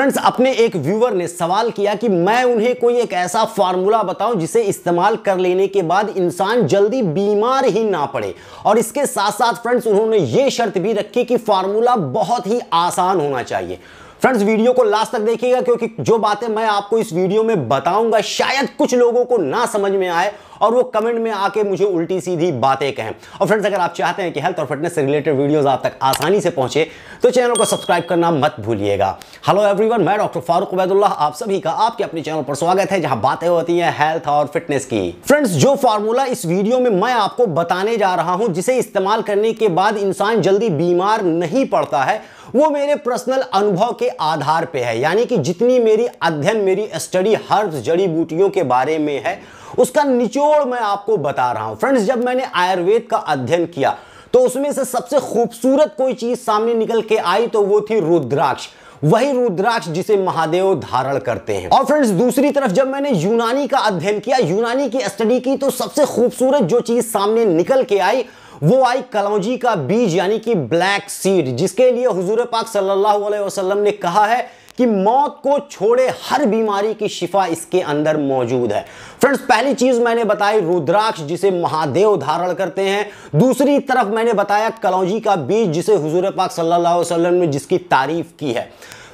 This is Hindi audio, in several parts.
फ्रेंड्स अपने एक व्यूवर ने सवाल किया कि मैं उन्हें कोई एक ऐसा फार्मूला बताऊं जिसे इस्तेमाल कर लेने के बाद इंसान जल्दी बीमार ही ना पड़े और इसके साथ साथ फ्रेंड्स उन्होंने ये शर्त भी रखी कि फार्मूला बहुत ही आसान होना चाहिए फ्रेंड्स वीडियो को लास्ट तक देखिएगा क्योंकि जो बातें मैं आपको इस वीडियो में बताऊंगा शायद कुछ लोगों को ना समझ में आए और वो कमेंट में आके मुझे उल्टी सीधी बातें कहें और फ्रेंड्स अगर आप चाहते हैं कि हेल्थ और फिटनेस से रिलेटेड वीडियोस आप तक आसानी से पहुंचे तो चैनल को सब्सक्राइब करना मत भूलिएगा हेलो एवरीवन मैं डॉक्टर फारूक उबैदुल्ला आप सभी का आपके अपने चैनल पर स्वागत है जहां बातें होती हैं हेल्थ और फिटनेस की फ्रेंड्स जो फार्मूला इस वीडियो में मैं आपको बताने जा रहा हूं जिसे इस्तेमाल करने के बाद इंसान जल्दी बीमार नहीं पड़ता है वो मेरे पर्सनल अनुभव के आधार पे है यानी कि जितनी मेरी अध्ययन मेरी स्टडी हर्ब्स जड़ी बूटियों के बारे में है उसका निचोड़ मैं आपको बता रहा हूं फ्रेंड्स जब मैंने आयुर्वेद का अध्ययन किया तो उसमें से सबसे खूबसूरत कोई चीज सामने निकल के आई तो वो थी रुद्राक्ष वही रुद्राक्ष जिसे महादेव धारण करते हैं और फ्रेंड्स दूसरी तरफ जब मैंने यूनानी का अध्ययन किया यूनानी की स्टडी की तो सबसे खूबसूरत जो चीज सामने निकल के आई वो आई कलौजी का बीज यानी कि ब्लैक सीड जिसके लिए हुजूर पाक सल्लल्लाहु अलैहि वसल्लम ने कहा है कि मौत को छोड़े हर बीमारी की शिफा इसके अंदर मौजूद है फ्रेंड्स पहली चीज मैंने बताई रुद्राक्ष जिसे महादेव धारण करते हैं दूसरी तरफ मैंने बताया कलौजी का बीज जिसे हुजूर पाक सल्लल्लाहु अलैहि वसल्लम ने जिसकी तारीफ की है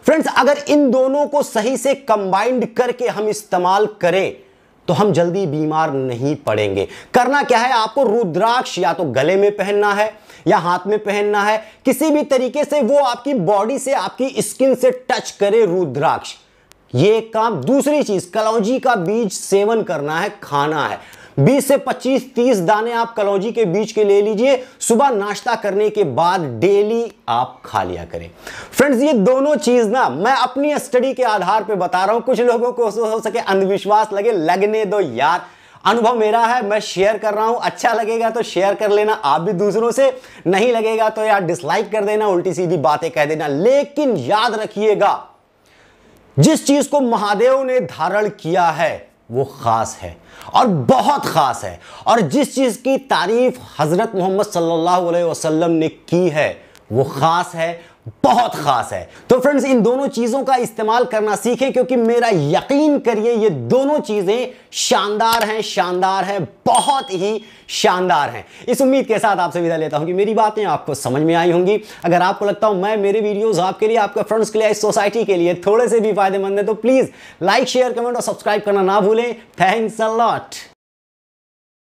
फ्रेंड्स अगर इन दोनों को सही से कंबाइंड करके हम इस्तेमाल करें तो हम जल्दी बीमार नहीं पड़ेंगे करना क्या है आपको रुद्राक्ष या तो गले में पहनना है या हाथ में पहनना है किसी भी तरीके से वो आपकी बॉडी से आपकी स्किन से टच करे रुद्राक्ष ये काम दूसरी चीज कलौजी का बीज सेवन करना है खाना है बीस से पच्चीस तीस दाने आप कलौजी के बीज के ले लीजिए सुबह नाश्ता करने के बाद डेली आप खा लिया करें फ्रेंड्स ये दोनों चीज ना मैं अपनी स्टडी के आधार पर बता रहा हूं कुछ लोगों को हो सके अंधविश्वास लगे लगने दो यार अनुभव मेरा है मैं शेयर कर रहा हूं अच्छा लगेगा तो शेयर कर लेना आप भी दूसरों से नहीं लगेगा तो यार डिसलाइक कर देना उल्टी सीधी बातें कह देना लेकिन याद रखिएगा जिस चीज को महादेव ने धारण किया है वो ख़ास है और बहुत ख़ास है और जिस चीज़ की तारीफ़ हज़रत मोहम्मद सल्लल्लाहु अलैहि वसल्लम ने की है वो ख़ास है बहुत खास है तो फ्रेंड्स इन दोनों चीजों का इस्तेमाल करना सीखें क्योंकि मेरा यकीन करिए ये दोनों चीजें शानदार हैं शानदार हैं बहुत ही शानदार हैं इस उम्मीद के साथ आपसे विदा लेता हूं कि मेरी बातें आपको समझ में आई होंगी अगर आपको लगता हूं मैं मेरे वीडियोस आपके लिए आपके फ्रेंड्स के लिए इस सोसाइटी के लिए थोड़े से भी फायदेमंद है तो प्लीज लाइक शेयर कमेंट और सब्सक्राइब करना ना भूलें थैंक्स अ लॉट